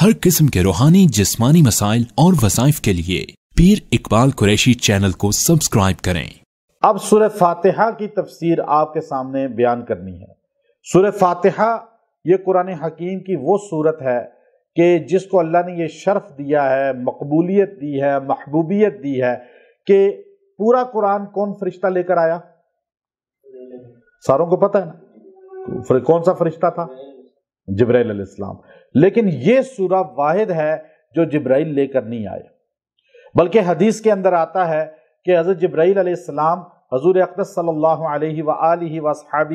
हर किस्म के रूहानी जिस्मानी मसाइल और वसाइफ के लिए पीर इकबाल कुरैशी चैनल को सब्सक्राइब करें अब सुर फातिहा की तफसीर आपके सामने बयान करनी है सुर फातिहा ये कुरान हकीम की वो सूरत है कि जिसको अल्लाह ने ये शर्फ दिया है मकबूलियत दी है महबूबियत दी है कि पूरा कुरान कौन फरिश्ता लेकर आया सारों को पता है ना कौन सा फरिश्ता था जबरेल लेकिन ये सूरा वाहिद है जो जिब्राइल लेकर नहीं आए बल्कि हदीस के अंदर आता है कि हज़रत जब्राइल अलैहिस्सलाम हजूर अकदस सल्लल्लाहु अलैहि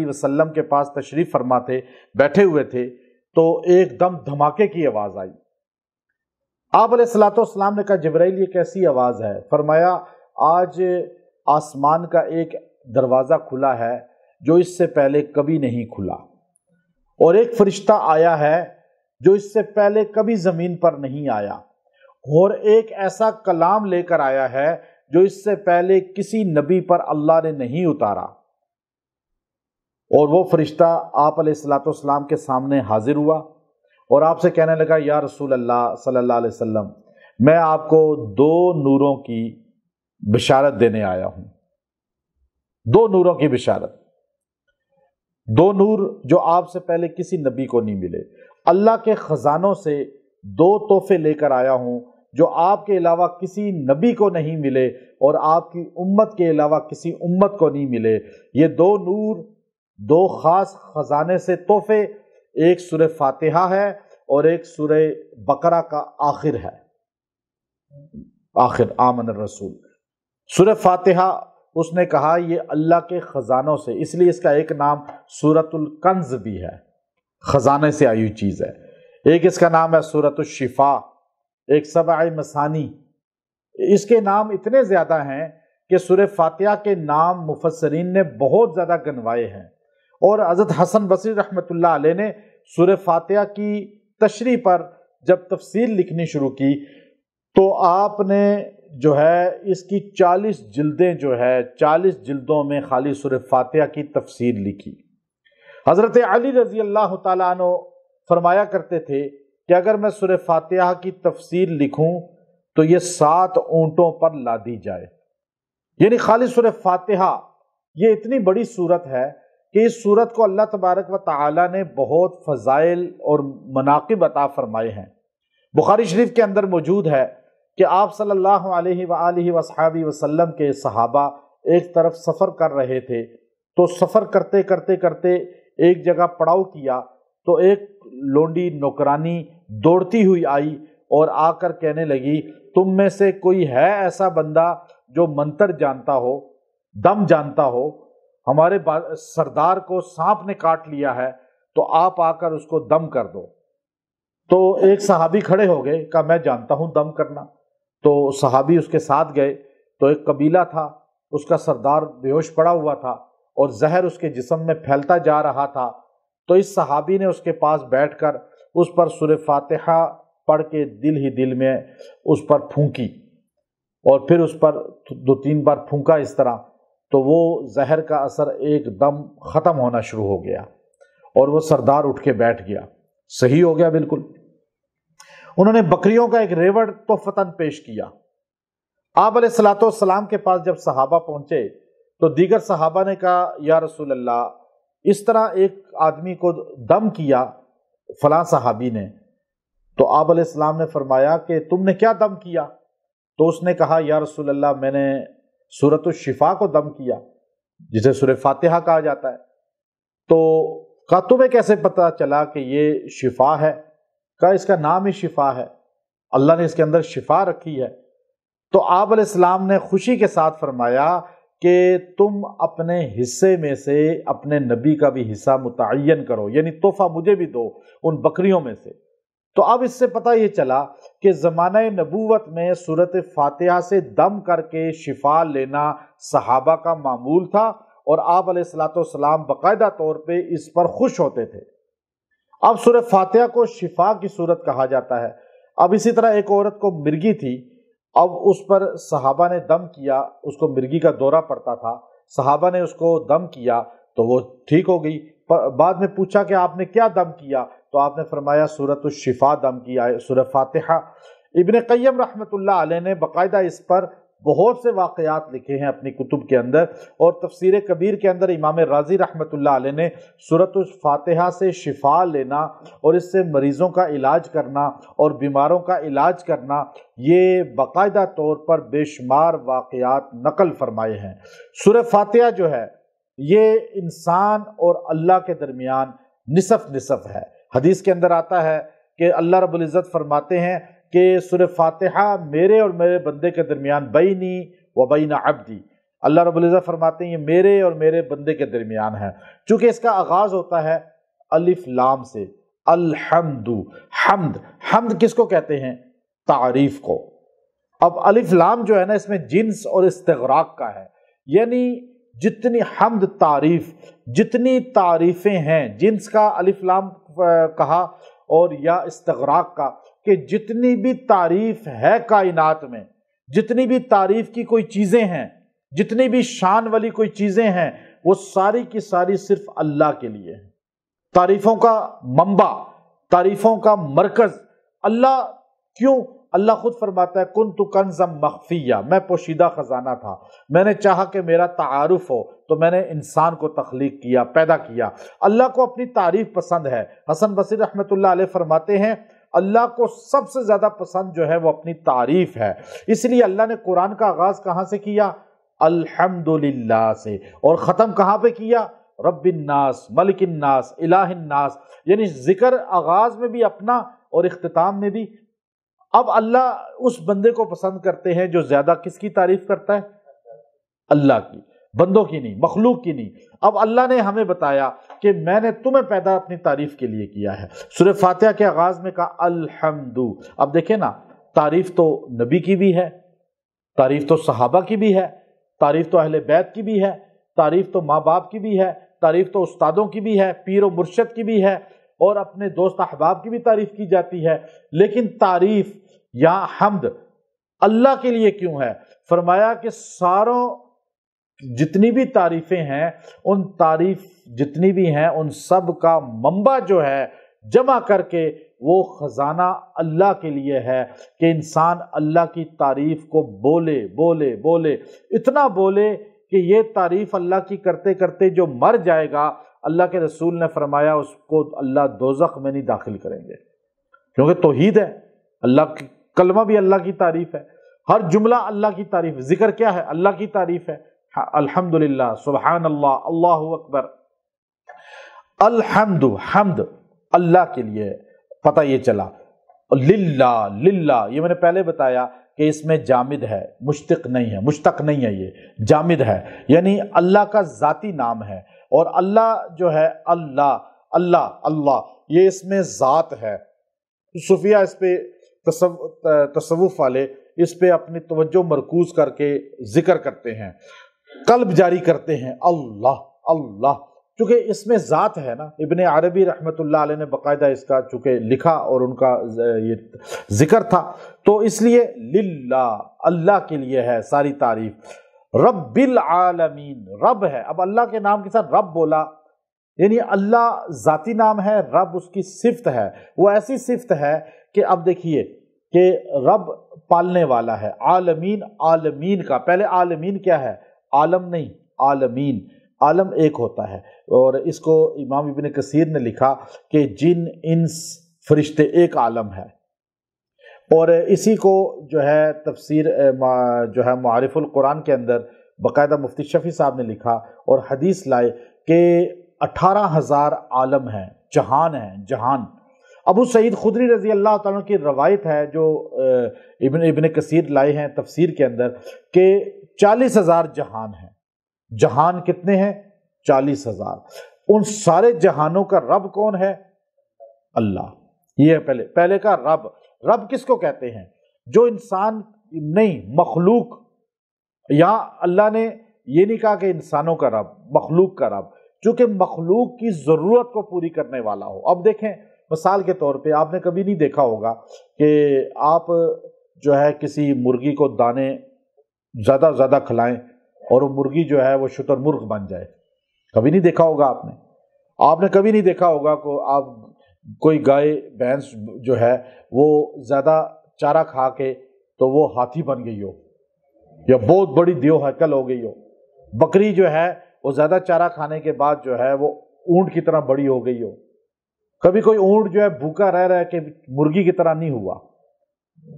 वसल्लम के पास तशरीफ़ फरमा थे बैठे हुए थे तो एकदम धमाके की आवाज़ आई आप सलाम ने कहा जब्राइल ये कैसी आवाज़ है फरमाया आज आसमान का एक दरवाज़ा खुला है जो इससे पहले कभी नहीं खुला और एक फरिश्ता आया है जो इससे पहले कभी जमीन पर नहीं आया और एक ऐसा कलाम लेकर आया है जो इससे पहले किसी नबी पर अल्लाह ने नहीं उतारा और वो फरिश्ता आप सलाम के सामने हाजिर हुआ और आपसे कहने लगा या रसूल अल्लाह सल्लल्लाहु अलैहि वसल्लम मैं आपको दो नूरों की बिशारत देने आया हूं दो नूरों की बिशारत दो नूर जो आपसे पहले किसी नबी को नहीं मिले अल्लाह के ख़ज़ानों से दो तोहफे लेकर आया हूँ जो आपके अलावा किसी नबी को नहीं मिले और आपकी उम्मत के अलावा किसी उम्मत को नहीं मिले ये दो नूर दो ख़ास ख़जाने से तोहफे एक सुर फातिहा है और एक सुर बकरा का आखिर है आखिर आमन रसूल सुर फातिहा उसने कहा ये अल्लाह के ख़जानों से इसलिए इसका एक नाम सूरतुल कंज भी है ख़जाने से आई हुई चीज़ है एक इसका नाम है सूरत शिफा एक सब मसानी इसके नाम इतने ज़्यादा हैं कि सुर फातिया के नाम मुफसरीन ने बहुत ज़्यादा गनवाए हैं और हज़रत हसन बसी रहमत आल ने सुर फातिया की तशरी पर जब तफसील लिखनी शुरू की तो आपने जो है इसकी 40 जिल्दें जो है 40 जिल्दों में खाली सुर फातिया की तफसीर लिखी हज़रत अली रजी अल्लाह तु फरमाया करते थे कि अगर मैं सुर फातिहा की तफसीर लिखूं तो ये सात ऊँटों पर ला दी जाए यानी खाली सुर फातिहा ये इतनी बड़ी सूरत है कि इस सूरत को अल्लाह तबारक व ताली ने बहुत फ़जाइल और मनाकब अता फरमाए हैं बुखारी शरीफ के अंदर मौजूद है कि आप सल्लल्लाहु अलैहि के सहाबा एक तरफ सफ़र कर रहे थे तो सफ़र करते करते करते एक जगह पड़ाव किया तो एक लोंडी नौकरानी दौड़ती हुई आई और आकर कहने लगी तुम में से कोई है ऐसा बंदा जो मंत्र जानता हो दम जानता हो हमारे सरदार को सांप ने काट लिया है तो आप आकर उसको दम कर दो तो एक सहाबी खड़े हो गए कहा मैं जानता हूं दम करना तो सहाबी उसके साथ गए तो एक कबीला था उसका सरदार बेहोश पड़ा हुआ था और जहर उसके जिसम में फैलता जा रहा था तो इस सहाबी ने उसके पास बैठकर उस पर सुर फातहा पढ़ के दिल ही दिल में उस पर फूंकी और फिर उस पर दो तीन बार फूंका इस तरह तो वो जहर का असर एकदम ख़त्म होना शुरू हो गया और वो सरदार उठ के बैठ गया सही हो गया बिल्कुल उन्होंने बकरियों का एक रेवड़ तो फतन पेश किया आप सलाम के पास जब सहाबा पहुंचे तो दीगर सहाबा ने कहा या रसूल अल्लाह इस तरह एक आदमी को दम किया फला सहाबी ने तो आप आबलाम ने फरमाया कि तुमने क्या दम किया तो उसने कहा या रसूल अल्लाह मैंने सूरत शिफा को दम किया जिसे सुर फातिहा कहा जाता है तो कहा तुम्हें कैसे पता चला कि ये शिफा है कहा इसका नाम ही शिफा है अल्लाह ने इसके अंदर शिफा रखी है तो आप आबलाम ने खुशी के साथ फरमाया कि तुम अपने हिस्से में से अपने नबी का भी हिस्सा मुतन करो यानी तोहफा मुझे भी दो उन बकरियों में से तो अब इससे पता ये चला कि ज़माना नबूवत में सूरत फातिहा से दम करके शिफा लेना सहाबा का मामूल था और आप सलाम बाकायदा तौर पे इस पर खुश होते थे अब सूरत फातिहा को शिफा की सूरत कहा जाता है अब इसी तरह एक औरत को मिर्गी थी अब उस पर सहाबा ने दम किया उसको मिर्गी का दौरा पड़ता था सहाबा ने उसको दम किया तो वो ठीक हो गई बाद में पूछा कि आपने क्या दम किया तो आपने फरमाया सूरत शिफा दम किया सूरत फातिहा इबन कैम रहमतुल्लाह अलैह ने बकायदा इस पर बहुत से वाकयात लिखे हैं अपनी कुतुब के अंदर और तफसीर कबीर के अंदर इमाम राजी रहमत ने सूरत फातहा से शिफा लेना और इससे मरीज़ों का इलाज करना और बीमारों का इलाज करना ये बाकायदा तौर पर बेशुमार वाकयात नकल फरमाए हैं सुर फातह जो है ये इंसान और अल्लाह के दरमियान निसफ निसफ है हदीस के अंदर आता है कि अल्लाह रबुल्ज़त फरमाते हैं कि सुर फातहा मेरे और मेरे बंदे के दरमियान बईनी व बैना अब्दी अल्लाह रबुल्ज़ा फरमाते हैं ये मेरे और मेरे बंदे के दरमियान है चूँकि इसका आगाज़ होता है अलिफ लाम से अलहमद हमद हमद किसको कहते हैं तारीफ़ को अब अलिफ लाम जो है ना इसमें जिन्स और इस्तराक का है यानी जितनी हमद तारीफ जितनी तारीफ़ें हैं जिन्स का अलिफ लाम कहा और या इस्तराक का कि जितनी भी तारीफ है कायनात में जितनी भी तारीफ की कोई चीज़ें हैं जितनी भी शान वाली कोई चीज़ें हैं वो सारी की सारी सिर्फ अल्लाह के लिए है तारीफों का मंबा तारीफों का मरकज अल्लाह क्यों अल्लाह खुद फरमाता है कुन तो कंजम मखफिया मैं पोशीदा ख़जाना था मैंने चाहा कि मेरा तारफ़ हो तो मैंने इंसान को तख्लीक किया पैदा किया अल्लाह को अपनी तारीफ पसंद है हसन बसी रहमत फरमाते हैं अल्लाह को सबसे ज़्यादा पसंद जो है वो अपनी तारीफ है इसलिए अल्लाह ने कुरान का आगाज़ कहाँ से किया अल्हम्दुलिल्लाह से और ख़त्म कहाँ पे किया रबिन्नास मलिकन्नास इलाहन्नास यानी ज़िक्र आगाज़ में भी अपना और अख्ताम में भी अब अल्लाह उस बंदे को पसंद करते हैं जो ज़्यादा किसकी तारीफ़ करता है अल्लाह की बंदों की नहीं मखलूक की नहीं अब अल्लाह ने हमें बताया कि मैंने तुम्हें पैदा अपनी तारीफ के लिए किया है सुर फातिहा के आगाज में कहा अल्हम्दु अब देखें ना तारीफ तो नबी की भी है तारीफ तो सहाबा की भी है तारीफ तो अहले बैत की भी है तारीफ तो माँ बाप की भी है तारीफ तो उस्तादों की भी है पीर व मुर्शद की भी है और अपने दोस्त अहबाब की भी तारीफ की जाती है लेकिन तारीफ या हमद अल्लाह के लिए क्यों है फरमाया कि सारों जितनी भी तारीफें हैं उन तारीफ जितनी भी हैं उन सब का मंबा जो है जमा करके वो ख़जाना अल्लाह के लिए है कि इंसान अल्लाह की तारीफ को बोले बोले बोले इतना बोले कि ये तारीफ अल्लाह की करते करते जो मर जाएगा अल्लाह के रसूल ने फरमाया उसको अल्लाह दोजख में नहीं दाखिल करेंगे क्योंकि तोहीद है अल्लाह की कलमा भी अल्लाह की तारीफ है हर जुमला अल्लाह की तारीफ जिक्र क्या है अल्लाह की तारीफ है हाँ, अल्हम्दुलिल्लाह सुबहान अल्लाह अल्लाह अकबर अल्हम्दु हमद अल्लाह के लिए पता ये चला लिल्ला लिल्ला ये मैंने पहले बताया कि इसमें जामिद है मुश्तक नहीं है मुश्तक नहीं है ये जामिद है यानी अल्लाह का ज़ाती नाम है और अल्लाह जो है अल्लाह अल्लाह अल्लाह ये इसमें ज़ात है सूफिया इस पर तसव, तसवुफ़ वाले इस पर अपनी तवज्जो मरकूज़ करके ज़िक्र करते हैं कल्ब जारी करते हैं अल्लाह अल्लाह चूंकि इसमें ज़ात है ना इबन अरबी रहमत ने बाकायदा इसका चूंकि लिखा और उनका ये जिक्र था तो इसलिए लिल्ला अल्लाह के लिए है सारी तारीफ रबालमीन आलमीन रब है अब अल्लाह के नाम के साथ रब बोला यानी अल्लाह ज़ाती नाम है रब उसकी सिफ्त है वो ऐसी सिफ्त है कि अब देखिए कि रब पालने वाला है आलमीन आलमीन का पहले आलमीन क्या है आलम नहीं आलमीन आलम एक होता है और इसको इमाम इबन कसीर ने लिखा कि जिन इंस फरिश्ते एक आलम है और इसी को जो है तफसीर जो है मारफुल कुरान के अंदर बकायदा मुफ्ती शफी साहब ने लिखा और हदीस लाए कि अठारह हज़ार आलम हैं जहान हैं जहान अबू सईद खुदरी रज़ी अल्लाह तवायत है जो इबन इबन कसीर लाए हैं तफसीर के अंदर कि चालीस हजार जहान हैं जहान कितने हैं चालीस हजार उन सारे जहानों का रब कौन है अल्लाह ये है पहले पहले का रब रब किसको कहते हैं जो इंसान नहीं मखलूक यहाँ अल्लाह ने ये नहीं कहा कि इंसानों का रब मखलूक का रब चूंकि मखलूक की ज़रूरत को पूरी करने वाला हो अब देखें मिसाल के तौर पे आपने कभी नहीं देखा होगा कि आप जो है किसी मुर्गी को दाने ज़्यादा ज़्यादा खिलाएं और वो मुर्गी जो है वो शुतर मुर्ग बन जाए कभी नहीं देखा होगा आपने आपने कभी नहीं देखा होगा को आप कोई गाय भैंस जो है वो ज़्यादा चारा खा के तो वो हाथी बन गई हो या बहुत बड़ी दियो हकल हो गई हो बकरी जो है वो ज़्यादा चारा खाने के बाद जो है वो ऊँट की तरह बड़ी हो गई हो कभी कोई ऊँट जो है भूखा रह रहा है कि मुर्गी की तरह नहीं हुआ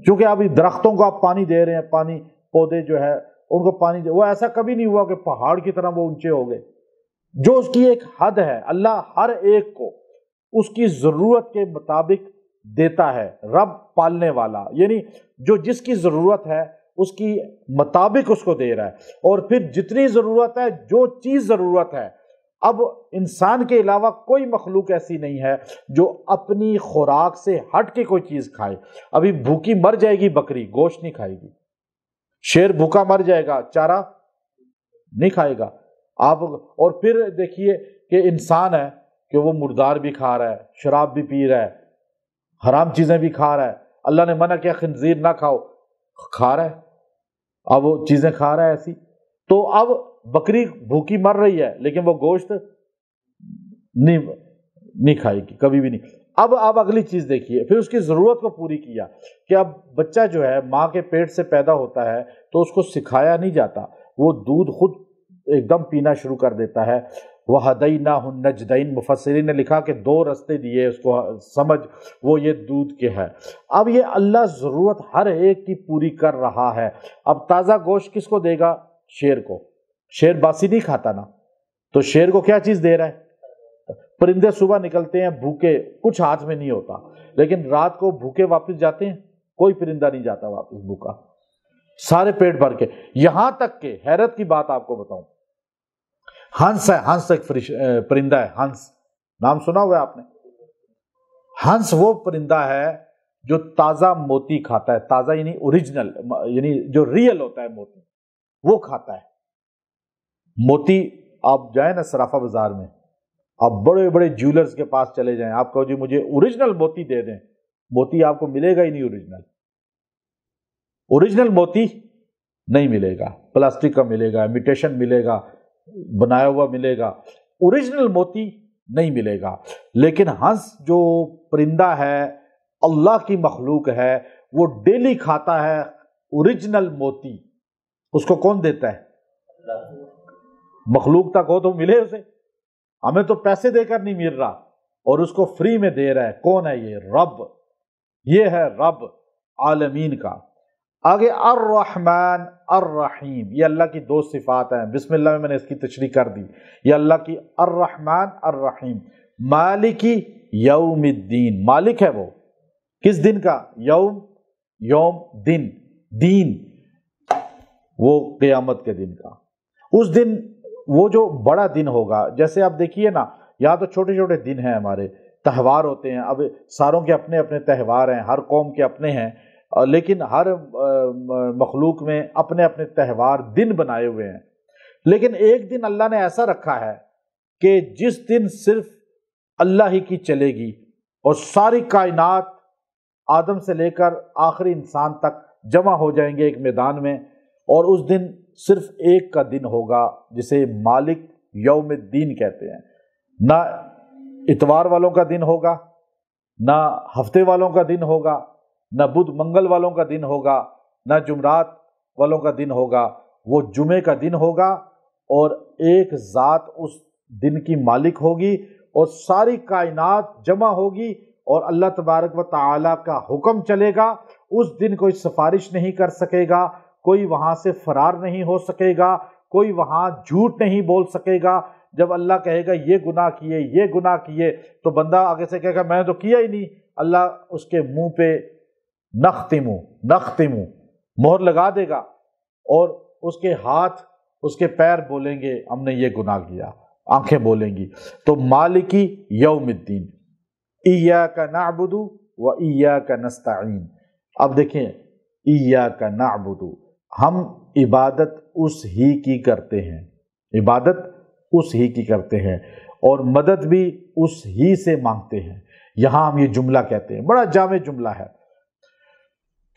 क्योंकि आप दरख्तों को आप पानी दे रहे हैं पानी पौधे जो है उनको पानी वो ऐसा कभी नहीं हुआ कि पहाड़ की तरह वो ऊंचे हो गए जो उसकी एक हद है अल्लाह हर एक को उसकी ज़रूरत के मुताबिक देता है रब पालने वाला यानी जो जिसकी ज़रूरत है उसकी मुताबिक उसको दे रहा है और फिर जितनी ज़रूरत है जो चीज़ ज़रूरत है अब इंसान के अलावा कोई मखलूक ऐसी नहीं है जो अपनी खुराक से हट के कोई चीज़ खाए अभी भूखी मर जाएगी बकरी गोश्त नहीं खाएगी शेर भूखा मर जाएगा चारा नहीं खाएगा आप और फिर देखिए कि इंसान है कि वो मुर्दार भी खा रहा है शराब भी पी रहा है हराम चीज़ें भी खा रहा है अल्लाह ने मना किया खंजीर ना खाओ खा रहा है अब वो चीज़ें खा रहा है ऐसी तो अब बकरी भूखी मर रही है लेकिन वो गोश्त नहीं नहीं खाएगी कभी भी नहीं अब आप अगली चीज देखिए फिर उसकी जरूरत को पूरी किया कि अब बच्चा जो है माँ के पेट से पैदा होता है तो उसको सिखाया नहीं जाता वो दूध खुद एकदम पीना शुरू कर देता है वह हदई ना हन नजदैन मुफसरी ने लिखा कि दो रस्ते दिए उसको समझ वो ये दूध के है अब ये अल्लाह ज़रूरत हर एक की पूरी कर रहा है अब ताज़ा गोश्त किसको देगा शेर को शेर बासी नहीं खाता ना तो शेर को क्या चीज़ दे रहा है परिंदे सुबह निकलते हैं भूखे कुछ हाथ में नहीं होता लेकिन रात को भूखे वापस जाते हैं कोई परिंदा नहीं जाता वापस भूखा सारे पेट भर के यहां तक के हैरत की बात आपको बताऊं हंस है हंस एक परिंदा है हंस नाम सुना हुआ आपने हंस वो परिंदा है जो ताजा मोती खाता है ताजा यानी ओरिजिनल यानी जो रियल होता है मोती वो खाता है मोती आप जाए ना सराफा बाजार में आप बड़े बड़े ज्वेलर्स के पास चले जाएं आप कहो जी मुझे ओरिजिनल मोती दे दें मोती आपको मिलेगा ही नहीं ओरिजिनल ओरिजिनल मोती नहीं मिलेगा प्लास्टिक का मिलेगा इमिटेशन मिलेगा बनाया हुआ मिलेगा ओरिजिनल मोती नहीं मिलेगा लेकिन हंस जो परिंदा है अल्लाह की मखलूक है वो डेली खाता है ओरिजिनल मोती उसको कौन देता है मखलूक तक हो तो मिले उसे हमें तो पैसे देकर नहीं मिल रहा और उसको फ्री में दे रहा है कौन है ये रब ये है रब आलमीन का आगे अर रहीम ये अल्लाह की दो सिफात हैं बिस्मिल्लाह में मैंने इसकी तशरी कर दी ये अल्लाह की अर अर्रहीम मालिकी यौमिद्दीन मालिक है वो किस दिन का यौम यौम दिन दीन वो क़यामत के दिन का उस दिन वो जो बड़ा दिन होगा जैसे आप देखिए ना यहाँ तो छोटे छोटे दिन हैं हमारे त्यौहार होते हैं अब सारों के अपने अपने त्यौहार हैं हर कौम के अपने हैं लेकिन हर मखलूक में अपने अपने त्यौहार दिन बनाए हुए हैं लेकिन एक दिन अल्लाह ने ऐसा रखा है कि जिस दिन सिर्फ अल्लाह ही की चलेगी और सारी कायनात आदम से लेकर आखिरी इंसान तक जमा हो जाएंगे एक मैदान में और उस दिन सिर्फ एक का दिन होगा जिसे मालिक यौम दीन कहते हैं ना इतवार वालों का दिन होगा ना हफ्ते वालों का दिन होगा ना बुध मंगल वालों का दिन होगा ना जुमरात वालों का दिन होगा वो जुमे का दिन होगा और एक ज़ात उस दिन की मालिक होगी और सारी कायनात जमा होगी और अल्लाह तबारक व ताला का हुक्म चलेगा उस दिन कोई सिफारिश नहीं कर सकेगा कोई वहां से फरार नहीं हो सकेगा कोई वहां झूठ नहीं बोल सकेगा जब अल्लाह कहेगा ये गुनाह किए ये गुनाह किए तो बंदा आगे से कहेगा मैंने तो किया ही नहीं अल्लाह उसके मुंह पे नख्तिमु नख्तिमु मोहर लगा देगा और उसके हाथ उसके पैर बोलेंगे हमने ये गुनाह किया आंखें बोलेंगी तो मालिकी यौमद्दीन ईया का नाबुदू व ईया का नस्ताइन अब देखें ईया का नाबुदू हम इबादत उस ही की करते हैं इबादत उस ही की करते हैं और मदद भी उस ही से मांगते हैं यहां हम ये जुमला कहते हैं बड़ा जाम जुमला है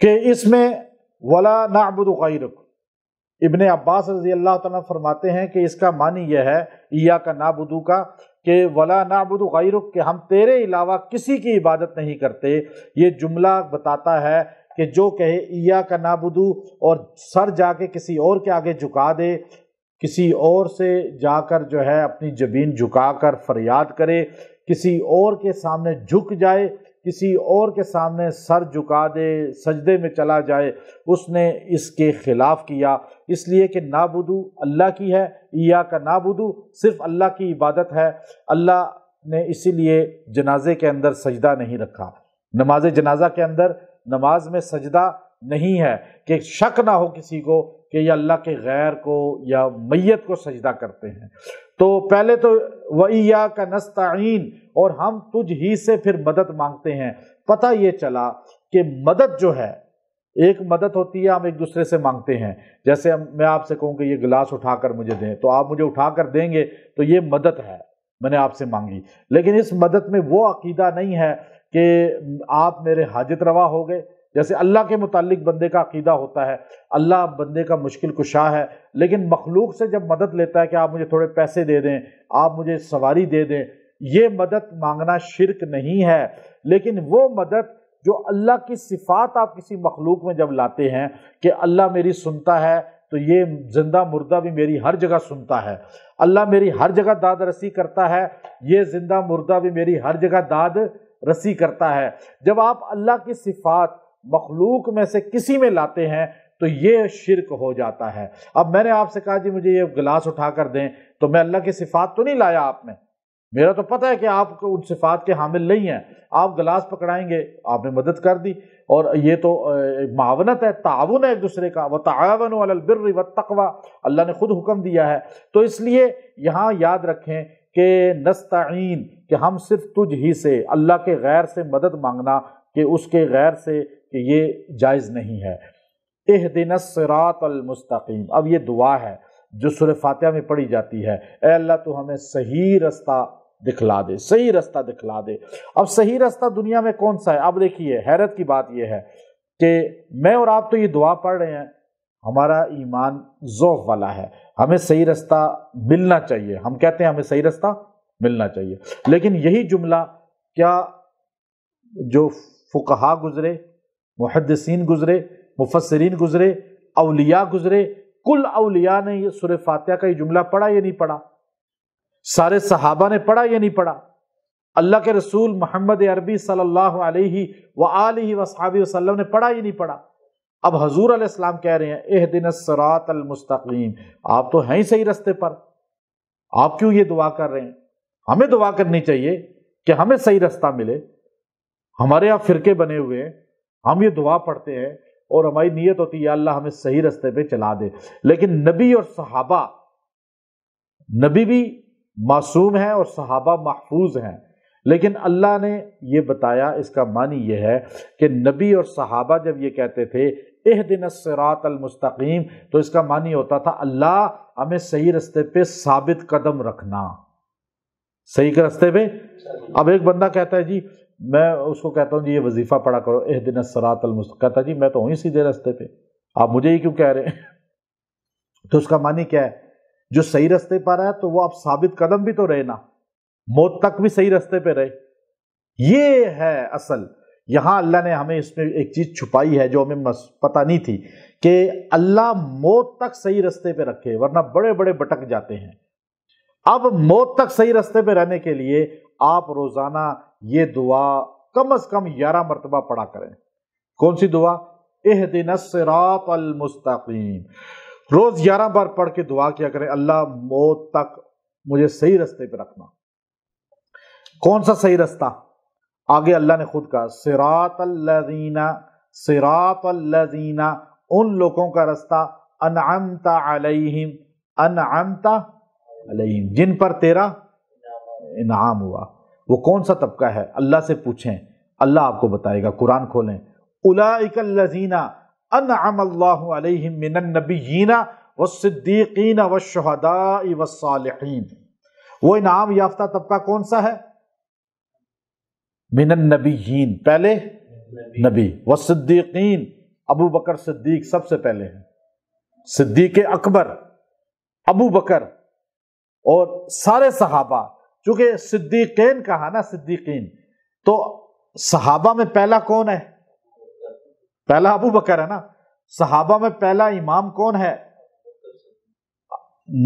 कि इसमें वला नाबुद गैरक इबन अब्बास रजी अल्लाह तला फरमाते हैं कि इसका मानी यह है ईया का नाबुदू का कि वला नाबुद गैरक के हम तेरे अलावा किसी की इबादत नहीं करते ये जुमला बताता है कि जो कहे ईया का नाबुदू और सर जाके किसी और के आगे झुका दे किसी और से जाकर जो है अपनी जबीन झुकाकर फरियाद करे किसी और के सामने झुक जाए किसी और के सामने सर झुका दे सजदे में चला जाए उसने इसके खिलाफ किया इसलिए कि नाबुदू अल्लाह की है ईया का नाबुदू सिर्फ अल्लाह की इबादत है अल्लाह ने इसीलिए जनाजे के अंदर सजदा नहीं रखा नमाज जनाजा के अंदर नमाज में सजदा नहीं है कि शक ना हो किसी को कि ये अल्लाह के गैर को या मैत को सजदा करते हैं तो पहले तो वैया का नस्तान और हम तुझ ही से फिर मदद मांगते हैं पता ये चला कि मदद जो है एक मदद होती है हम एक दूसरे से मांगते हैं जैसे हम मैं आपसे कहूँ कि ये गिलास उठाकर मुझे दें तो आप मुझे उठाकर देंगे तो ये मदद है मैंने आपसे मांगी लेकिन इस मदद में वो अकीदा नहीं है कि आप मेरे हाजत रवा हो गए जैसे अल्लाह के मुतालिक बंदे का अकीदा होता है अल्लाह बंदे का मुश्किल कुशा है लेकिन मखलूक से जब मदद लेता है कि आप मुझे थोड़े पैसे दे दें आप मुझे सवारी दे दें ये मदद मांगना शिरक नहीं है लेकिन वो मदद जो अल्लाह की सिफात आप किसी मखलूक में जब लाते हैं कि अल्लाह मेरी सुनता है तो ये जिंदा मुर्दा भी मेरी हर जगह सुनता है अल्लाह मेरी हर जगह दाद रसी करता है ये जिंदा मुर्दा भी मेरी हर जगह दाद रसी करता है जब आप अल्लाह की सिफात मखलूक में से किसी में लाते हैं तो ये शिरक हो जाता है अब मैंने आपसे कहा जी मुझे ये गिलास उठा कर दें तो मैं अल्लाह की सिफात तो नहीं लाया आपने मेरा तो पता है कि आप उन सिफात के हामिल नहीं हैं आप गिलास पकड़ाएंगे आपने मदद कर दी और ये तो मावनत है ताउन है एक दूसरे का व तावन अलबिर व तकवा अल्लाह ने खुद हुक्म दिया है तो इसलिए यहाँ याद रखें कि नस्तीन कि हम सिर्फ तुझ ही से अल्लाह के गैर से मदद मांगना कि उसके गैर से कि ये जायज़ नहीं है एह दिन सरातमस्तकीम अब ये दुआ है जो सुर फातह में पढ़ी जाती है ए अल्लाह तो हमें सही रास्ता दिखला दे सही रास्ता दिखला दे अब सही रास्ता दुनिया में कौन सा है अब देखिए हैरत की बात यह है कि मैं और आप तो ये दुआ पढ़ रहे हैं हमारा ईमान जोफ वाला है हमें सही रास्ता मिलना चाहिए हम कहते हैं हमें सही रास्ता मिलना चाहिए लेकिन यही जुमला क्या जो फुकहा गुज़रे मुहदसिन गुज़रे मुफसरीन गुज़रे अलिया गुज़रे कुल अलिया ने यह सुर फातिहा का ये जुमला पढ़ा या नहीं पढ़ा सारे सहाबा ने पढ़ा या नहीं पढ़ा अल्लाह के रसूल मोहम्मद अरबी सल्लल्लाहु वसलम व ने पढ़ा या नहीं पढ़ा अब हजूर अलैहिस्सलाम कह रहे हैं एह दिन सरात आप तो हैं ही सही रस्ते पर आप क्यों ये दुआ कर रहे हैं हमें दुआ करनी चाहिए कि हमें सही रास्ता मिले हमारे यहाँ फिरके बने हुए हैं हम ये दुआ पढ़ते हैं और हमारी नीयत होती है अल्लाह हमें सही रास्ते पे चला दे लेकिन नबी और सहाबा नबी भी मासूम है और सहाबा महफूज हैं लेकिन अल्लाह ने यह बताया इसका मानी यह है कि नबी और सहाबा जब ये कहते थे एह दिन सरात अलमस्तकीम तो इसका मानी होता था अल्लाह हमें सही रास्ते पे साबित कदम रखना सही के रस्ते पे अब एक बंदा कहता है जी मैं उसको कहता हूँ जी ये वजीफ़ा पढ़ा करो एह दिन सरात कहता कहता जी मैं तो हूँ सीधे रास्ते पे आप मुझे ही क्यों कह रहे हैं तो उसका मानी क्या है जो सही रस्ते पर है तो वो आप साबित कदम भी तो रहे ना मौत तक भी सही रस्ते पे रहे ये है असल यहां अल्लाह ने हमें इसमें एक चीज़ छुपाई है जो हमें पता नहीं थी कि अल्लाह मौत तक सही रस्ते पे रखे वरना बड़े बड़े भटक जाते हैं अब मौत तक सही रास्ते पे रहने के लिए आप रोजाना ये दुआ कम अज कम ग्यारह मरतबा पढ़ा करें कौन सी दुआ एह दिन मुस्तकीम रोज ग्यारह बार पढ़ के दुआ किया करें अल्लाह मौत तक मुझे सही रास्ते पे रखना कौन सा सही रास्ता आगे अल्लाह ने खुद कहा सिरात अल्लाजीना सिरात अल्लाजीना उन लोगों का रास्ता अनअमता अलैहिम अनअमता अलैहिम जिन पर तेरा इनाम हुआ वो कौन सा तबका है अल्लाह से पूछें अल्लाह आपको बताएगा कुरान खोलें उलाजीना अनबीना व सिद्दीकीन व वो इनाम याफ्ता तबका कौन सा है मिनन नबीन पहले नबी व अबू बकर सिद्दीक सबसे पहले हैं सिद्दीक अकबर अबू बकर और सारे सहाबा चूंकि सिद्दीकीन कहा ना सिद्दीकीन तो सहाबा में पहला कौन है पहला अबू बकर है ना सहाबा में पहला इमाम कौन है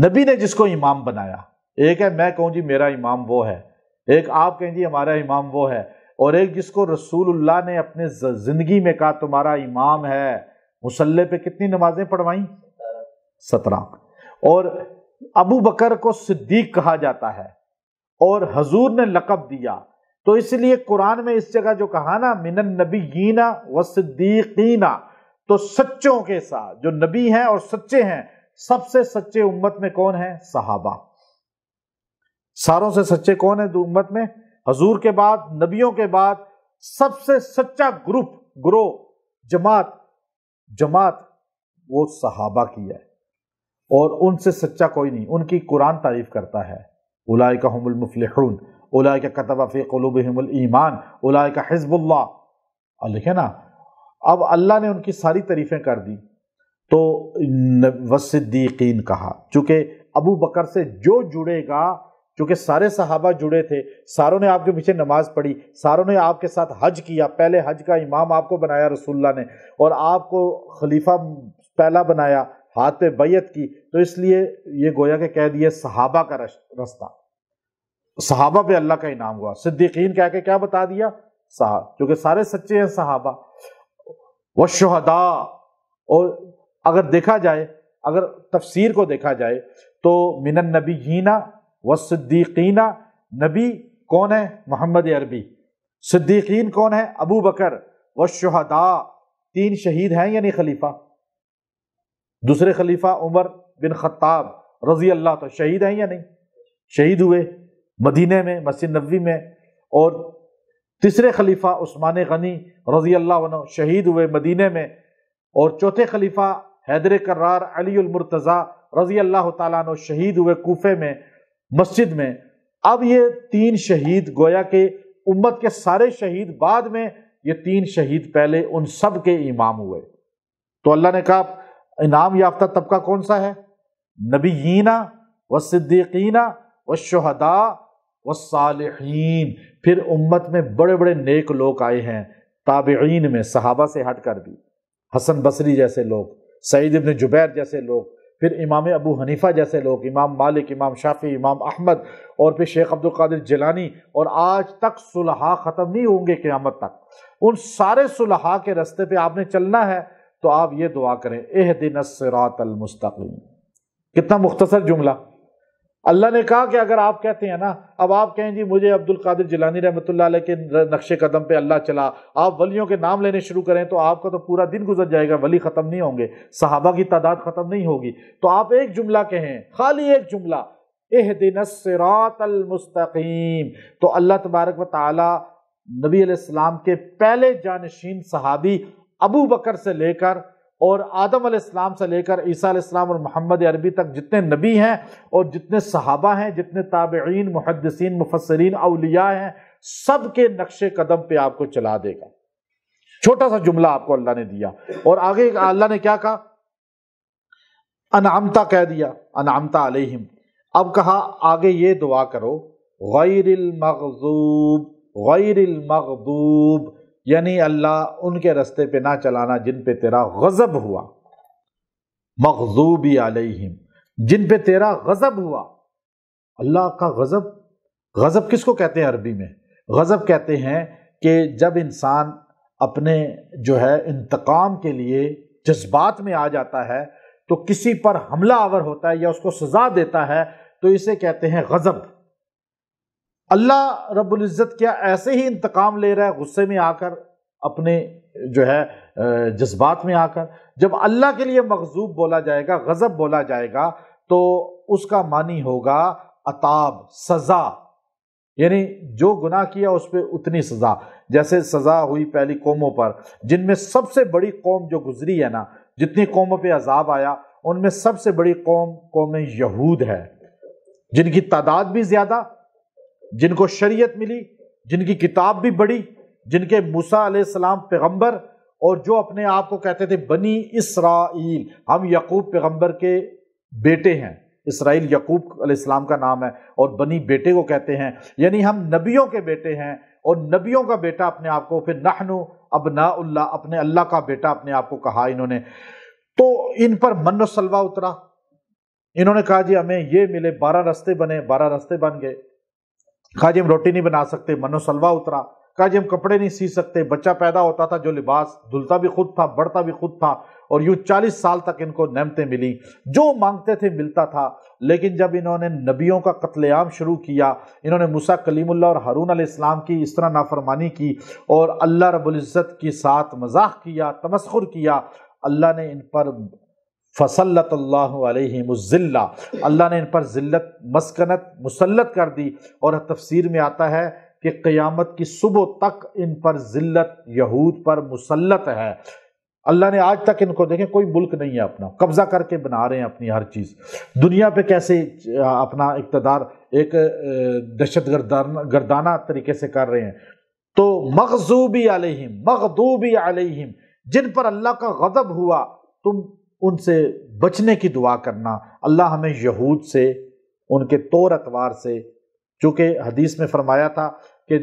नबी ने जिसको इमाम बनाया एक है मैं कहूं जी मेरा इमाम वो है एक आप कहें जी हमारा इमाम वो है और एक जिसको रसूलुल्लाह ने अपने जिंदगी में कहा तुम्हारा इमाम है मुसल्ले पे कितनी नमाजें पढ़वाई सत्रह और अबू बकर को सिद्दीक कहा जाता है और हजूर ने लकब दिया तो इसलिए कुरान में इस जगह जो कहा ना मिनन नबीना व सिद्दीकना तो सच्चों के साथ जो नबी हैं और सच्चे हैं सबसे सच्चे उम्मत में कौन है सहाबा सारों से सच्चे कौन है उम्मत में हजूर के बाद नबियों के बाद सबसे सच्चा ग्रुप ग्रोह जमात जमात वो सहाबा की है और उनसे सच्चा कोई नहीं उनकी कुरान तारीफ करता है उलाय का हमलमफलहून उलाय का कतबाफ़ी कलूबल ईमान उलाय का हिजबुल्ला लिखे ना अब अल्लाह ने उनकी सारी तारीफ़ें कर दी तो वसद्दीकीन कहा चूँकि अबू बकर से जो जुड़ेगा चूँकि सारे सहाबा जुड़े थे सारों ने आपके पीछे नमाज पढ़ी सारों ने आपके साथ हज किया पहले हज का इमाम आपको बनाया रसुल्ला ने और आपको खलीफा पहला बनाया हाथ बैत की तो इसलिए ये गोया के कह दिए सहाबा का रास्ता सहाबा पे अल्लाह का इनाम हुआ सिद्दीकीन कह के क्या बता दिया साहब क्योंकि सारे सच्चे हैं सहाबा व शहदा और अगर देखा जाए अगर तफसीर को देखा जाए तो मिनन नबी हीना व सिद्दीकीना नबी कौन है मोहम्मद अरबी सिद्दीकीन कौन है अबू बकर व शहदा तीन शहीद हैं यानी खलीफा दूसरे खलीफा उमर बिन खत्ताब रजी अल्लाह तो शहीद हैं या नहीं शहीद हुए मदीने में मस्जिद नबी में और तीसरे खलीफा उस्मान गनी रजी अल्लाह शहीद हुए मदीने में और चौथे खलीफा हैदर करार अलीमरतज़ा रजी अल्लाह तु शहीद हुए कोफे में मस्जिद में अब ये तीन शहीद गोया के उम्मत के सारे शहीद बाद में ये तीन शहीद पहले उन सब के इमाम हुए तो अल्लाह ने कहा इनाम याफ्ता तबका कौन सा है नबीना व सिद्दीकना व शहदा व सालहीन फिर उम्मत में बड़े बड़े नेक लोग आए हैं ताबीन में सहाबा से हट कर भी हसन बसरी जैसे लोग सईद इबन जुबैर जैसे लोग फिर इमाम अबू हनीफ़ा जैसे लोग इमाम मालिक इमाम शाफी इमाम अहमद और फिर शेख अब्दुल्कर जलानी जिलानी और आज तक सुलहा ख़त्म नहीं होंगे क़्यामत तक उन सारे सुलहा के रस्ते पे आपने चलना है तो आप ये दुआ करें एह दिन सरातमस्तकीम कितना मुख्तसर जुमला अल्लाह ने कहा कि अगर आप कहते हैं ना अब आप कहें जी मुझे अब्दुल कादिर जिलानी रहमत के नक्शे कदम पे अल्लाह चला आप वलियों के नाम लेने शुरू करें तो आपका तो पूरा दिन गुजर जाएगा वली ख़त्म नहीं होंगे सहाबा की तादाद ख़त्म नहीं होगी तो आप एक जुमला कहें खाली एक जुमला एह दिन मुस्तकीम तो अल्लाह तबारक व ताली नबी के पहले जानशीन सहाबी अबू बकर से लेकर और आदम अलैहिस्सलाम से लेकर ईसा अलैहिस्सलाम और मोहम्मद अरबी तक जितने नबी हैं और जितने सहाबा हैं जितने ताबेन मुहदसिन मुफसरीन अलिया हैं सब के नक्शे कदम पे आपको चला देगा छोटा सा जुमला आपको अल्लाह ने दिया और आगे अल्लाह ने क्या कहा अनामता कह दिया अनामता अलहिम अब कहा आगे ये दुआ करो गैर मखजूब यानी अल्लाह उनके रस्ते पे ना चलाना जिन पे तेरा गज़ब हुआ मखजूबी आलिम जिन पे तेरा गज़ब हुआ अल्लाह का गज़ब गज़ब किसको कहते हैं अरबी में गज़ब कहते हैं कि जब इंसान अपने जो है इंतकाम के लिए जज्बात में आ जाता है तो किसी पर हमला आवर होता है या उसको सज़ा देता है तो इसे कहते हैं गज़ब अल्लाह रबुल्ज़त क्या ऐसे ही इंतकाम ले रहा है गुस्से में आकर अपने जो है जज्बात में आकर जब अल्लाह के लिए मकजूब बोला जाएगा गज़ब बोला जाएगा तो उसका मानी होगा अताब सज़ा यानी जो गुनाह किया उस पर उतनी सज़ा जैसे सज़ा हुई पहली कौमों पर जिनमें सबसे बड़ी कौम जो गुजरी है ना जितनी कौमों पर अजाब आया उनमें सबसे बड़ी कौम कौम यहूद है जिनकी तादाद भी ज़्यादा जिनको शरीयत मिली जिनकी किताब भी बड़ी जिनके मूसा सलाम पैगम्बर और जो अपने आप को कहते थे बनी इसराइल हम यकूब पैगम्बर के बेटे हैं इसराइल यकूब अलैहिस्सलाम का नाम है और बनी बेटे को कहते हैं यानी हम नबियों के बेटे हैं और नबियों का बेटा अपने आप को फिर नहनु अबना अपने अल्लाह का बेटा अपने आप को कहा इन्होंने तो इन पर मन उतरा इन्होंने कहा जी हमें ये मिले बारह रस्ते बने बारह रस्ते बन गए कहा जी हम रोटी नहीं बना सकते मनो सलवा उतरा कहा जी हम कपड़े नहीं सी सकते बच्चा पैदा होता था जो लिबास धुलता भी खुद था बढ़ता भी खुद था और यूँ चालीस साल तक इनको नमतें मिली जो मांगते थे मिलता था लेकिन जब इन्होंने नबियों का कत्लेआम शुरू किया इन्होंने मूसा कलीमुल्ला और हारून इस्लाम की इस तरह नाफरमानी की और अल्लाह रबुल्ज़त के साथ मजाक किया तमस्खुर किया अल्लाह ने इन पर फसलत अल्लाह ने इन पर ज़िल्लत मस्कनत मुसलत कर दी और तफसीर में आता है कि क़यामत की सुबह तक इन पर ज़िल्लत यहूद पर मुसलत है अल्लाह ने आज तक इनको देखें कोई मुल्क नहीं है अपना कब्ज़ा करके बना रहे हैं अपनी हर चीज़ दुनिया पे कैसे अपना इकतदार एक दहशत गर्दान गर्दाना तरीके से कर रहे हैं तो मखजूबी आलिम मखदूबी आलिम जिन पर अल्लाह का गज़ब हुआ तुम उनसे बचने की दुआ करना अल्लाह हमें यहूद से उनके तौर अतवार से चूँकि हदीस में फरमाया था कि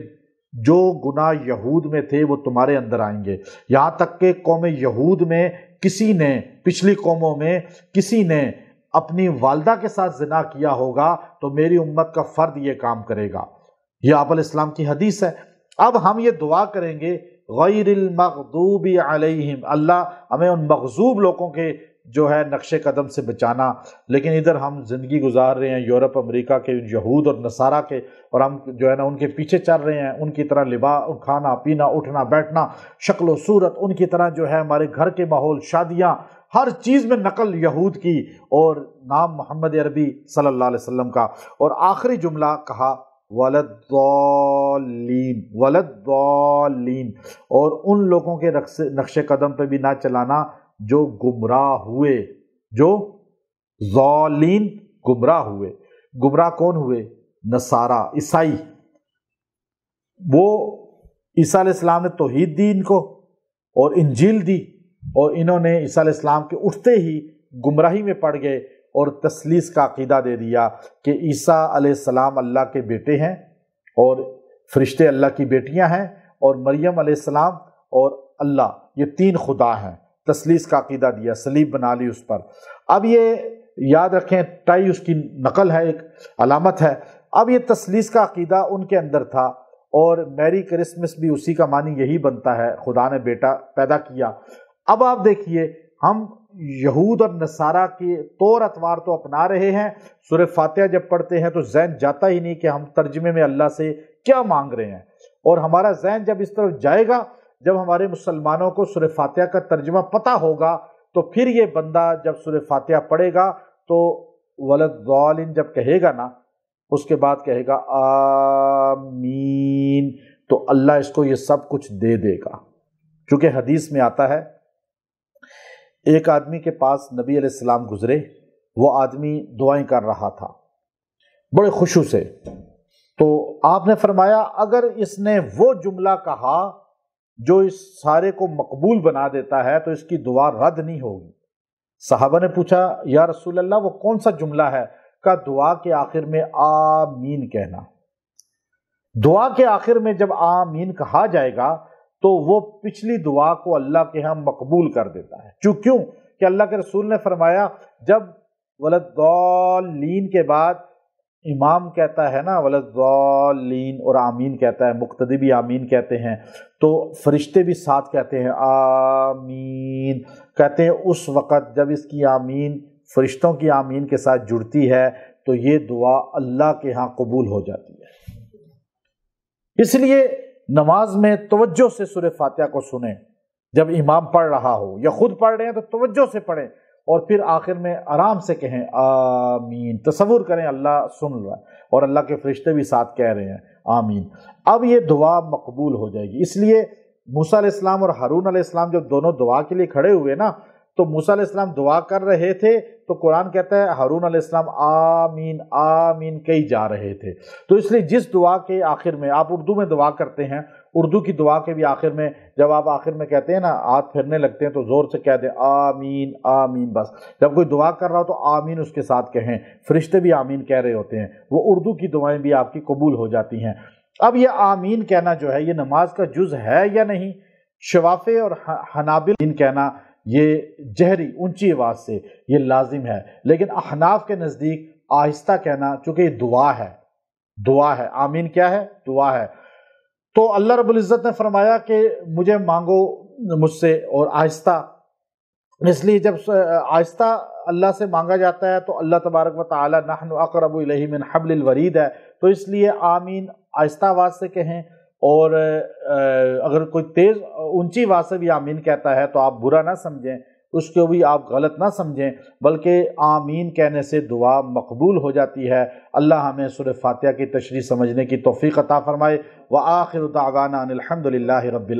जो गुनाह यहूद में थे वो तुम्हारे अंदर आएंगे यहाँ तक कि कौम यहूद में किसी ने पिछली कौमों में किसी ने अपनी वालदा के साथ जना किया होगा तो मेरी उम्मत का फ़र्द ये काम करेगा यह आप इस्लाम की हदीस है अब हम ये दुआ करेंगे गैरमखूब अलैहिम अल्लाह हमें उन मकजूब लोगों के जो है नक्शे कदम से बचाना लेकिन इधर हम ज़िंदगी गुजार रहे हैं यूरोप अमेरिका के यहूद और नसारा के और हम जो है ना उनके पीछे चल रहे हैं उनकी तरह लिबा खाना पीना उठना बैठना शक्ल सूरत उनकी तरह जो है हमारे घर के माहौल शादियाँ हर चीज़ में नकल यहूद की और नाम मोहम्मद अरबी सल्ला अलैहि का और आखिरी जुमला कहा वलदीन वलदीन और उन लोगों के नक्शे कदम पर भी ना चलाना जो गुमराह हुए जो जौलीन गुमराह हुए गुमराह कौन हुए नसारा ईसाई वो ईसा इस्लाम ने तोहीद दी इनको और इंजील दी और इन्होंने ईसा इस्लाम के उठते ही गुमराही में पड़ गए और तसलीस का अकीदा दे दिया कि ईसा सलाम अल्लाह के बेटे हैं और फरिश्ते अल्लाह की बेटियां हैं और मरियम सलाम और अल्लाह ये तीन खुदा हैं तसलीस का अकीदा दिया सलीब बना ली उस पर अब ये याद रखें टाई उसकी नकल है एक अलामत है अब ये तसलीस का अकीदा उनके अंदर था और मैरी क्रिसमस भी उसी का मानी यही बनता है खुदा ने बेटा पैदा किया अब आप देखिए हम यहूद और नसारा के तौर अतवार तो अपना रहे हैं सुर फातह जब पढ़ते हैं तो जैन जाता ही नहीं कि हम तर्जमे में अल्लाह से क्या मांग रहे हैं और हमारा जैन जब इस तरफ जाएगा जब हमारे मुसलमानों को सुर फातह का तर्जमा पता होगा तो फिर ये बंदा जब सुर फातह पढ़ेगा तो वलद गौलिन जब कहेगा ना उसके बाद कहेगा आमीन तो अल्लाह इसको ये सब कुछ दे देगा क्योंकि हदीस में आता है एक आदमी के पास नबी अलैहिस्सलाम गुजरे वो आदमी दुआएं कर रहा था बड़े खुशू से तो आपने फरमाया अगर इसने वो जुमला कहा जो इस सारे को मकबूल बना देता है तो इसकी दुआ रद्द नहीं होगी साहबा ने पूछा या रसूल अल्लाह वो कौन सा जुमला है का दुआ के आखिर में आमीन कहना दुआ के आखिर में जब आमीन कहा जाएगा तो वो पिछली दुआ को अल्लाह के यहां मकबूल कर देता है चूं क्यों कि अल्लाह के रसूल ने फरमाया जब वलदीन के बाद इमाम कहता है ना वलिन और आमीन कहता है मुख्तदी भी आमीन कहते हैं तो फरिश्ते भी साथ कहते हैं आमीन कहते हैं उस वक़्त जब इसकी आमीन फरिश्तों की आमीन के साथ जुड़ती है तो ये दुआ अल्लाह के यहाँ कबूल हो जाती है इसलिए नमाज में तोज्जो से सुर फातह को सुने जब इमाम पढ़ रहा हो या खुद पढ़ रहे हैं तो तोज्जो से पढ़ें और फिर आखिर में आराम से कहें आमीन तस्वुर करें अल्लाह सुन रहा है और अल्लाह के फरिश्ते भी साथ कह रहे हैं आमीन अब ये दुआ मकबूल हो जाएगी इसलिए मूसा इस्लाम और हारून आलाम जब दोनों दुआ के लिए खड़े हुए ना तो मूसा इस्लाम दुआ कर रहे थे तो कुरान कहता है हारून इस्लाम आमीन आमीन कई जा रहे थे तो इसलिए जिस दुआ के आखिर में आप उर्दू में दुआ करते हैं उर्दू की दुआ के भी आखिर में जब आप आखिर में कहते हैं ना हाथ फिरने लगते हैं तो ज़ोर से कह दें आमीन आमीन बस जब कोई दुआ कर रहा हो तो आमीन उसके साथ कहें फरिश्ते भी आमीन कह रहे होते हैं वो उर्दू की दुआएं भी आपकी कबूल हो जाती हैं अब ये आमीन कहना जो है ये नमाज का जुज़ है या नहीं शवाफ़े और हनाबिल कहना ये जहरी ऊंची आवाज़ से ये लाजिम है लेकिन अहनाफ के नज़दीक आहिस्ता कहना चूँकि ये दुआ है दुआ है आमीन क्या है दुआ है तो अल्लाह रबुल्ज़त ने फरमाया कि मुझे मांगो मुझसे और आहिस्ता इसलिए जब आहिस्ता अल्लाह से मांगा जाता है तो अल्लाह तबारक व ताली नहन अकरब मिन है तो इसलिए आमीन आहिस्ता आवाज़ से कहें और अगर कोई तेज़ ऊंची आवाज़ से भी आमीन कहता है तो आप बुरा ना समझें उसको भी आप गलत ना समझें बल्कि आमीन कहने से दुआ मकबूल हो जाती है अल्लाह हमें सुर की तशरी समझने की तोफ़ी अता फ़रमाए व आखिर दावाना अनिलहमदिल्ला रबिल